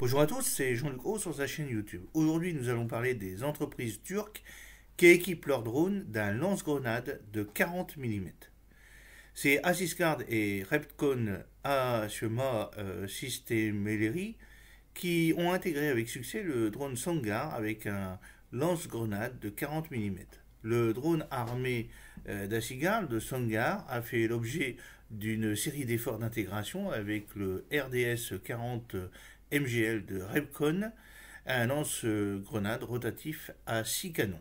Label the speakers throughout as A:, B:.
A: Bonjour à tous, c'est Jean-Luc Haut sur sa chaîne YouTube. Aujourd'hui, nous allons parler des entreprises turques qui équipent leur drone d'un lance-grenade de 40 mm. C'est Asisgard et Repcon Ashema System euh, Systemeleri qui ont intégré avec succès le drone Sangar avec un lance-grenade de 40 mm. Le drone armé euh, d'Asigard, de Sangar, a fait l'objet d'une série d'efforts d'intégration avec le RDS 40 MGL de Repcon, un lance-grenade rotatif à 6 canons.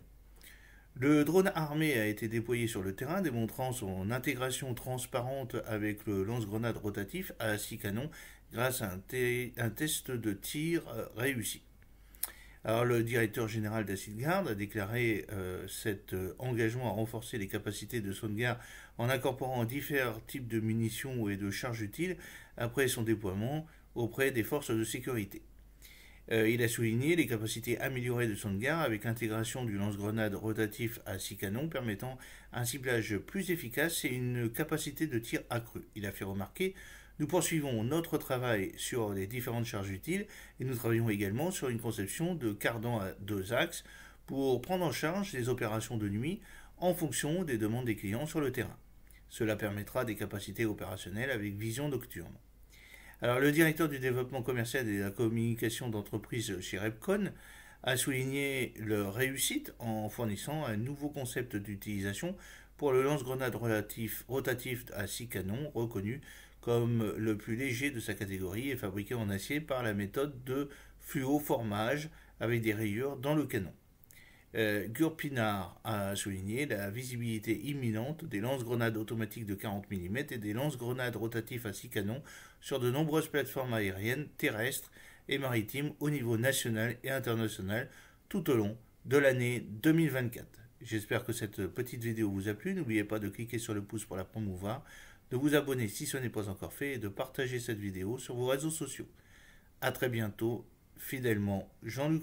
A: Le drone armé a été déployé sur le terrain, démontrant son intégration transparente avec le lance-grenade rotatif à 6 canons grâce à un, test de tir euh, réussi. Alors, le directeur général Guard a déclaré euh, cet euh, engagement à renforcer les capacités de Songar en incorporant différents types de munitions et de charges utiles après son déploiement auprès des forces de sécurité. Euh, il a souligné les capacités améliorées de son gare avec l'intégration du lance-grenade rotatif à six canons permettant un ciblage plus efficace et une capacité de tir accrue. Il a fait remarquer nous poursuivons notre travail sur les différentes charges utiles et nous travaillons également sur une conception de cardan à deux axes pour prendre en charge les opérations de nuit en fonction des demandes des clients sur le terrain. Cela permettra des capacités opérationnelles avec vision nocturne le directeur du développement commercial et de la communication d'entreprise chez Repcon a souligné leur réussite en fournissant un nouveau concept d'utilisation pour le lance-grenade rotatif à six canons, reconnu comme le plus léger de sa catégorie et fabriqué en acier par la méthode de fluo-formage avec des rayures dans le canon. Gurpinar euh, Gurpinard a souligné la visibilité imminente des lance-grenades automatiques de 40 mm et des lance-grenades rotatifs à 6 canons sur de nombreuses plateformes aériennes, terrestres et maritimes au niveau national et international tout au long de l'année 2024. J'espère que cette petite vidéo vous a plu. N'oubliez pas de cliquer sur le pouce pour la promouvoir, de vous abonner si ce n'est pas encore fait et de partager cette vidéo sur vos réseaux sociaux. A très bientôt, fidèlement, Jean-Luc